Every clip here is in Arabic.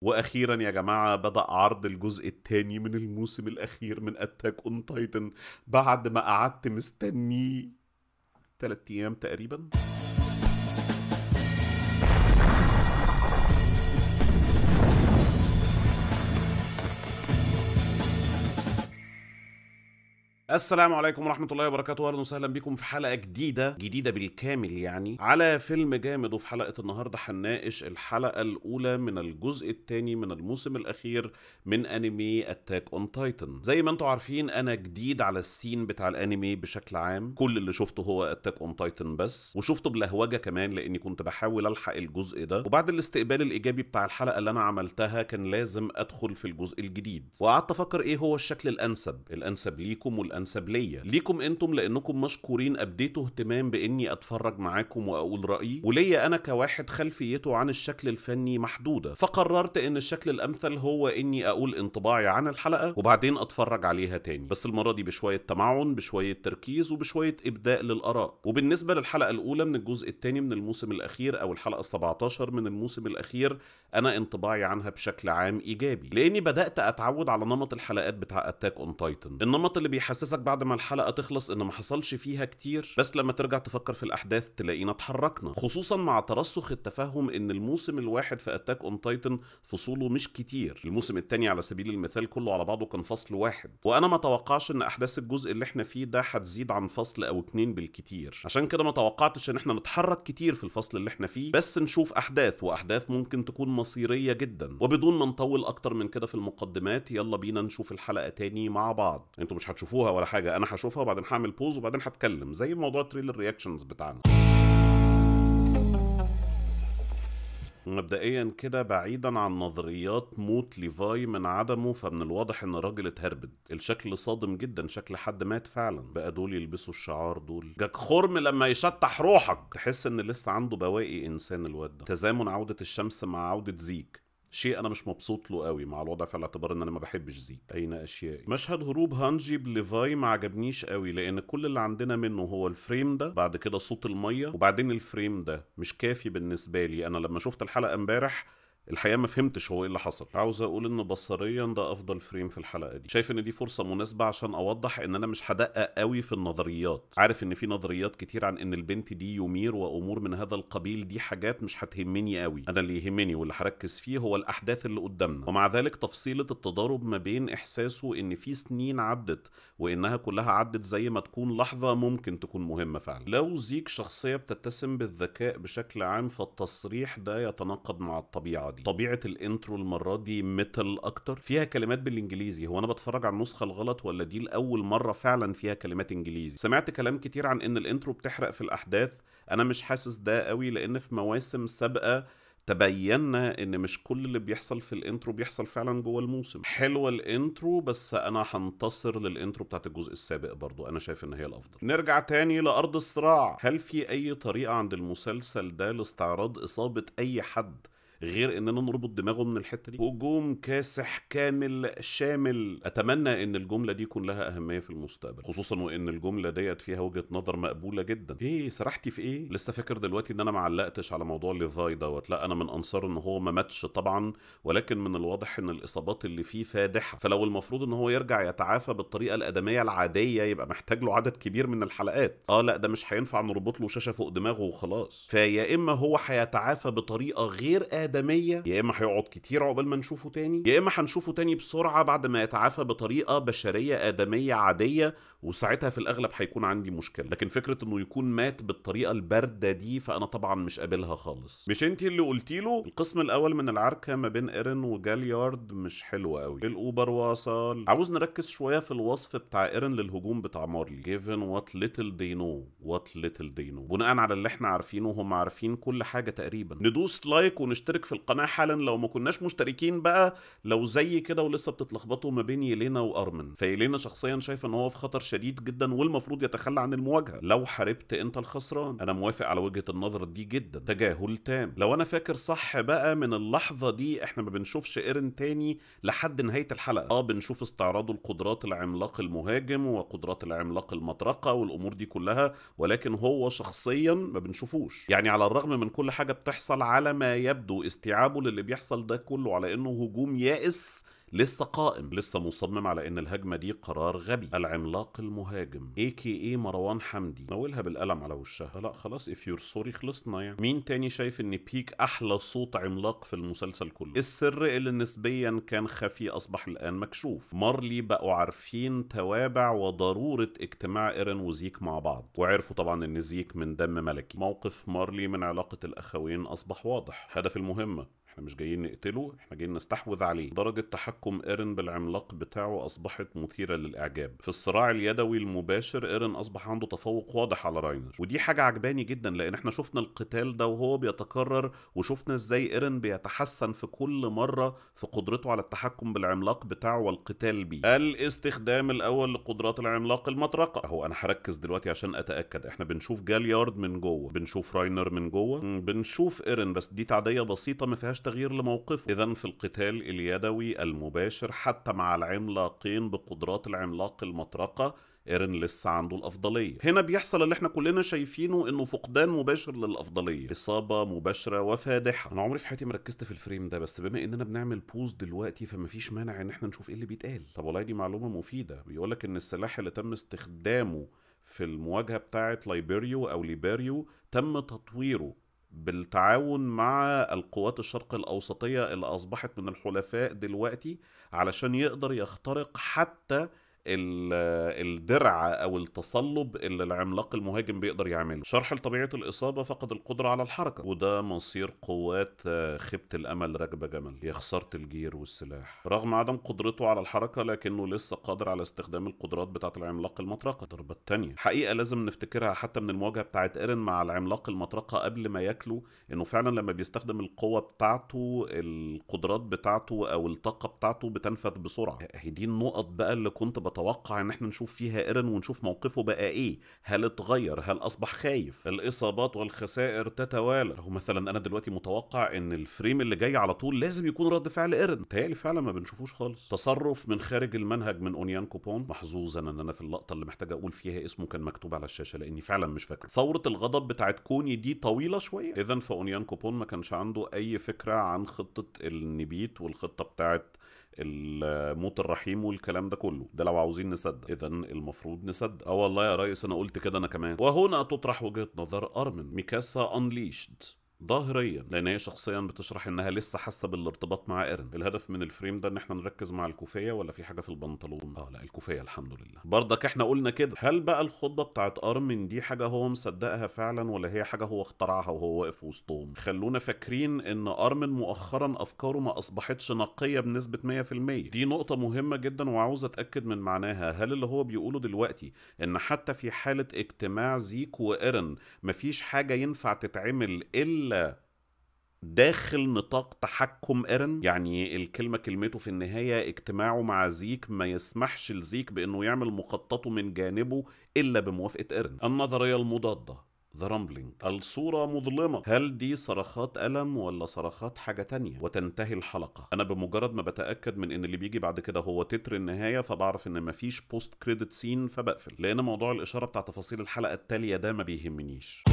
واخيرا يا جماعه بدا عرض الجزء الثاني من الموسم الاخير من اتاك اون تايتن بعد ما قعدت مستنيه 3 ايام تقريبا السلام عليكم ورحمة الله وبركاته أهلا وسهلا بكم في حلقة جديدة جديدة بالكامل يعني على فيلم جامد وفي حلقة النهاردة هنناقش الحلقة الأولى من الجزء الثاني من الموسم الأخير من أنمي أتاك أون تايتن زي ما أنتم عارفين أنا جديد على السين بتاع الأنمي بشكل عام كل اللي شفته هو أتاك أون تايتن بس وشفته بلهوجة كمان لأني كنت بحاول ألحق الجزء ده وبعد الاستقبال الإيجابي بتاع الحلقة اللي أنا عملتها كان لازم أدخل في الجزء الجديد وقعدت أفكر إيه هو الشكل الأنسب الأنسب ليكم والأنسب الانسب ليا ليكم انتم لانكم مشكورين ابديتوا اهتمام باني اتفرج معاكم واقول رايي وليا انا كواحد خلفيته عن الشكل الفني محدوده فقررت ان الشكل الامثل هو اني اقول انطباعي عن الحلقه وبعدين اتفرج عليها تاني بس المره دي بشويه تمعن بشويه تركيز وبشويه ابداء للاراء وبالنسبه للحلقه الاولى من الجزء الثاني من الموسم الاخير او الحلقه 17 من الموسم الاخير انا انطباعي عنها بشكل عام ايجابي لاني بدات اتعود على نمط الحلقات بتاع اتاك اون تايتن النمط اللي بيحسس يحسسك بعد ما الحلقه تخلص ان ما حصلش فيها كتير بس لما ترجع تفكر في الاحداث تلاقينا اتحركنا خصوصا مع ترسخ التفهم ان الموسم الواحد في اتاك اون تايتن فصوله مش كتير الموسم الثاني على سبيل المثال كله على بعضه كان فصل واحد وانا ما توقعش ان احداث الجزء اللي احنا فيه ده هتزيد عن فصل او اتنين بالكتير عشان كده ما توقعتش ان احنا نتحرك كتير في الفصل اللي احنا فيه بس نشوف احداث واحداث ممكن تكون مصيريه جدا وبدون ما نطول اكتر من كده في المقدمات يلا بينا نشوف الحلقه تاني مع بعض انتوا مش هتشوفوها ولا حاجه انا هشوفها وبعدين هعمل بوز وبعدين هتكلم زي موضوع تريلر رياكشنز بتاعنا مبدئيا كده بعيدا عن نظريات موت ليفاي من عدمه فمن الواضح ان الراجل اتهربد الشكل صادم جدا شكل حد مات فعلا بقى دول يلبسوا الشعار دول جاك خرم لما يشطح روحك تحس ان لسه عنده بواقي انسان الواد ده تزامن عوده الشمس مع عوده زيك شيء انا مش مبسوط له قوي مع الوضع في الاعتبار ان انا ما بحبش زيك اين اشيائي مشهد هروب هانجي بليفاي ما عجبنيش قوي لان كل اللي عندنا منه هو الفريم ده بعد كده صوت الميه وبعدين الفريم ده مش كافي بالنسبه لي انا لما شفت الحلقه امبارح الحقيقه ما فهمتش هو ايه اللي حصل عاوز اقول ان بصريا ده افضل فريم في الحلقه دي شايف ان دي فرصه مناسبه عشان اوضح ان انا مش هدقق قوي في النظريات عارف ان في نظريات كتير عن ان البنت دي يمير وامور من هذا القبيل دي حاجات مش هتهمني قوي انا اللي يهمني واللي هركز فيه هو الاحداث اللي قدامنا ومع ذلك تفصيله التضارب ما بين احساسه ان في سنين عدت وانها كلها عدت زي ما تكون لحظه ممكن تكون مهمه فعلا لو زيك شخصيه بتتسم بالذكاء بشكل عام فالتصريح ده يتناقض مع الطبيعه دي طبيعه الانترو المره دي ميتال اكتر فيها كلمات بالانجليزي هو انا بتفرج على النسخه الغلط ولا دي لاول مره فعلا فيها كلمات انجليزي سمعت كلام كتير عن ان الانترو بتحرق في الاحداث انا مش حاسس ده قوي لان في مواسم سابقه تبينا ان مش كل اللي بيحصل في الانترو بيحصل فعلا جوه الموسم حلوه الانترو بس انا هنتصر للانترو بتاعت الجزء السابق برضو انا شايف ان هي الافضل نرجع تاني لارض الصراع هل في اي طريقه عند المسلسل ده لاستعراض اصابه اي حد غير اننا نربط دماغه من الحته دي هجوم كاسح كامل شامل اتمنى ان الجمله دي يكون لها اهميه في المستقبل خصوصا وان الجمله ديت فيها وجهه نظر مقبوله جدا ايه سرحتي في ايه لسه فاكر دلوقتي ان انا ما علقتش على موضوع ليفاي دوت لا انا من انصار ان هو ما ماتش طبعا ولكن من الواضح ان الاصابات اللي فيه فادحه فلو المفروض ان هو يرجع يتعافى بالطريقه الادميه العاديه يبقى محتاج له عدد كبير من الحلقات اه لا ده مش هينفع نربط له شاشه فوق دماغه وخلاص فيا اما هو هيتعافى بطريقه غير آدمية يا إما هيقعد كتير عقبال ما نشوفه تاني يا إما هنشوفه تاني بسرعة بعد ما يتعافى بطريقة بشرية آدمية عادية وساعتها في الأغلب هيكون عندي مشكلة لكن فكرة إنه يكون مات بالطريقة الباردة دي فأنا طبعا مش قابلها خالص مش أنت اللي قلتي له القسم الأول من العركة ما بين إيرن وجاليارد مش حلوة قوي الأوبر وصل عاوز نركز شوية في الوصف بتاع إيرن للهجوم بتاع مارلي جيفن وات ليتل دي نو وات ليتل دي نو بناء على اللي احنا عارفينه هم عارفين كل حاجة تقريبا ندوس لايك ونشترك مشترك في القناه حالا لو ما كناش مشتركين بقى لو زي كده ولسه بتتلخبطوا ما بين يلينا وارمن فيلينا شخصيا شايفه ان هو في خطر شديد جدا والمفروض يتخلى عن المواجهه لو حاربت انت الخسران انا موافق على وجهه النظر دي جدا تجاهل تام لو انا فاكر صح بقى من اللحظه دي احنا ما بنشوفش ايرن تاني لحد نهايه الحلقه اه بنشوف استعراضه القدرات العملاق المهاجم وقدرات العملاق المطرقه والامور دي كلها ولكن هو شخصيا ما بنشوفوش يعني على الرغم من كل حاجه بتحصل على ما يبدو واستيعابه للي بيحصل ده كله على انه هجوم يائس لسه قائم لسه مصمم على ان الهجمه دي قرار غبي العملاق المهاجم اي كي اي مروان حمدي ناولها بالقلم على وشها لا خلاص اف يور سوري خلصنا يعني مين تاني شايف ان بيك احلى صوت عملاق في المسلسل كله السر اللي نسبيا كان خفي اصبح الان مكشوف مارلي بقوا عارفين توابع وضروره اجتماع ايرن وزيك مع بعض وعرفوا طبعا ان زيك من دم ملكي موقف مارلي من علاقه الاخوين اصبح واضح هدف المهمه احنا مش جايين نقتله احنا جايين نستحوذ عليه درجة تحكم ايرن بالعملاق بتاعه اصبحت مثيرة للاعجاب في الصراع اليدوي المباشر ايرن اصبح عنده تفوق واضح على راينر ودي حاجة عجباني جدا لان احنا شفنا القتال ده وهو بيتكرر وشفنا ازاي ايرن بيتحسن في كل مرة في قدرته على التحكم بالعملاق بتاعه والقتال بيه الاستخدام الاول لقدرات العملاق المطرقة اهو انا هركز دلوقتي عشان اتأكد احنا بنشوف جاليارد من جوه بنشوف راينر من جوه بنشوف ايرن بس دي تعدية بسيطة ما فيهاش تغيير لموقفه إذا في القتال اليدوي المباشر حتى مع العملاقين بقدرات العملاق المطرقة ايرن لسه عنده الافضليه هنا بيحصل اللي احنا كلنا شايفينه انه فقدان مباشر للافضليه اصابه مباشره وفادحه انا عمري في حياتي ما ركزت في الفريم ده بس بما اننا بنعمل بوز دلوقتي فمفيش مانع ان احنا نشوف ايه اللي بيتقال طب والله دي معلومه مفيده بيقولك ان السلاح اللي تم استخدامه في المواجهه بتاعه لايبيريو او ليبيريو تم تطويره بالتعاون مع القوات الشرق الأوسطية اللي أصبحت من الحلفاء دلوقتي علشان يقدر يخترق حتى الدرع او التصلب اللي العملاق المهاجم بيقدر يعمله شرح لطبيعه الاصابه فقد القدره على الحركه وده مصير قوات خيبه آه، الامل راكبه جمل يا خساره الجير والسلاح رغم عدم قدرته على الحركه لكنه لسه قادر على استخدام القدرات بتاعه العملاق المطرقه الضربه الثانيه حقيقه لازم نفتكرها حتى من المواجهه بتاعه ايرن مع العملاق المطرقه قبل ما ياكله انه فعلا لما بيستخدم القوه بتاعته القدرات بتاعته او الطاقه بتاعته بتنفذ بسرعه آه، هي دي النقط بقى اللي كنت بت اتوقع ان احنا نشوف فيها ايرن ونشوف موقفه بقى ايه هل اتغير هل اصبح خايف الاصابات والخسائر تتوالى هو مثلا انا دلوقتي متوقع ان الفريم اللي جاي على طول لازم يكون رد فعل ايرن متهيألي فعلا ما بنشوفوش خالص تصرف من خارج المنهج من اونيان كوبون محظوظا ان انا في اللقطه اللي محتاج اقول فيها اسمه كان مكتوب على الشاشه لاني فعلا مش فاكره ثوره الغضب بتاعت كوني دي طويله شويه اذا فاونيان كوبون ما كانش عنده اي فكره عن خطه النبيت والخطه بتاعت الموت الرحيم والكلام ده كله ده لو عاوزين نصدق اذا المفروض نصدق اه والله يا ريس انا قلت كده انا كمان وهنا تطرح وجهه نظر ارمن ميكاسا انليشد ظاهريا لان هي شخصيا بتشرح انها لسه حاسه بالارتباط مع ايرن الهدف من الفريم ده ان احنا نركز مع الكوفيه ولا في حاجه في البنطلون اه لا الكوفيه الحمد لله برضك احنا قلنا كده هل بقى الخطبه بتاعت ارمن دي حاجه هو مصدقها فعلا ولا هي حاجه هو اخترعها وهو واقف وسطهم خلونا فاكرين ان ارمن مؤخرا افكاره ما اصبحتش نقيه بنسبه 100% دي نقطه مهمه جدا وعاوز اتاكد من معناها هل اللي هو بيقوله دلوقتي ان حتى في حاله اجتماع زيك وايرن مفيش حاجه ينفع تتعمل الا الا داخل نطاق تحكم ايرن يعني الكلمه كلمته في النهايه اجتماعه مع زيك ما يسمحش لزيك بانه يعمل مخططه من جانبه الا بموافقه ايرن النظريه المضاده ذا رامبلينج الصورة مظلمة هل دي صرخات ألم ولا صرخات حاجة تانية وتنتهي الحلقة أنا بمجرد ما بتأكد من إن اللي بيجي بعد كده هو تتر النهاية فبعرف إن مفيش بوست كريدت سين فبقفل لأن موضوع الإشارة بتاع تفاصيل الحلقة التالية ده ما بيهمنيش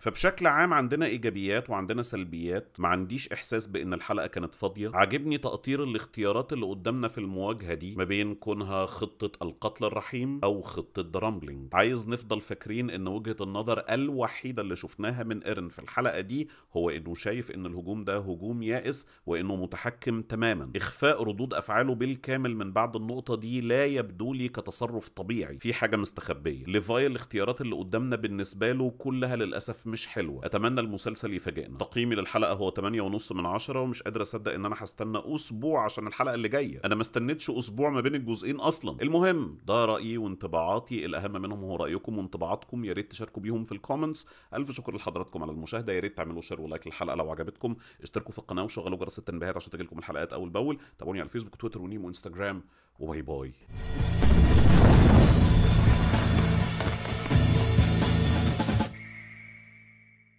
فبشكل عام عندنا ايجابيات وعندنا سلبيات ما عنديش احساس بان الحلقه كانت فاضيه عاجبني تقطير الاختيارات اللي قدامنا في المواجهه دي ما بين كونها خطه القتل الرحيم او خطه درامبلينج عايز نفضل فاكرين ان وجهه النظر الوحيده اللي شفناها من ايرن في الحلقه دي هو انه شايف ان الهجوم ده هجوم يائس وانه متحكم تماما اخفاء ردود افعاله بالكامل من بعد النقطه دي لا يبدو لي كتصرف طبيعي في حاجه مستخبيه ليفاي الاختيارات اللي قدامنا بالنسبه له كلها للاسف مش حلوه اتمنى المسلسل يفاجئنا تقييمي للحلقه هو 8.5 من 10 ومش قادر اصدق ان انا هستنى اسبوع عشان الحلقه اللي جايه انا ما استنيتش اسبوع ما بين الجزئين اصلا المهم ده رايي وانطباعاتي الاهم منهم هو رايكم وانطباعاتكم يا ريت تشاركوا بيهم في الكومنتس الف شكر لحضراتكم على المشاهده يا ريت تعملوا شير ولايك للحلقه لو عجبتكم اشتركوا في القناه وشغلوا جرس التنبيهات عشان تجيلكم الحلقات اول باول تابعوني على الفيسبوك تويتر ونيم وانستجرام وباي باي